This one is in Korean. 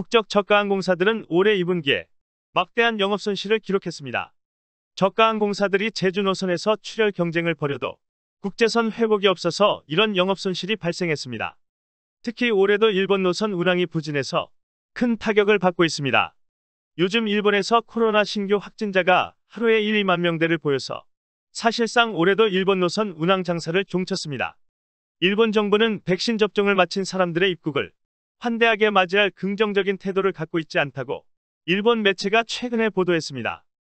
국적 저가항공사들은 올해 2분기에 막대한 영업 손실을 기록했습니다. 저가항공사들이 제주 노선에서 출혈 경쟁을 벌여도 국제선 회복이 없어서 이런 영업 손실이 발생했습니다. 특히 올해도 일본 노선 운항이 부진해서 큰 타격을 받고 있습니다. 요즘 일본에서 코로나 신규 확진자가 하루에 1, 2만 명대를 보여서 사실상 올해도 일본 노선 운항 장사를 종쳤습니다. 일본 정부는 백신 접종을 마친 사람들의 입국을 환대하게 맞이할 긍정적인 태도를 갖고 있지 않다고 일본 매체가 최근에 보도했습니다.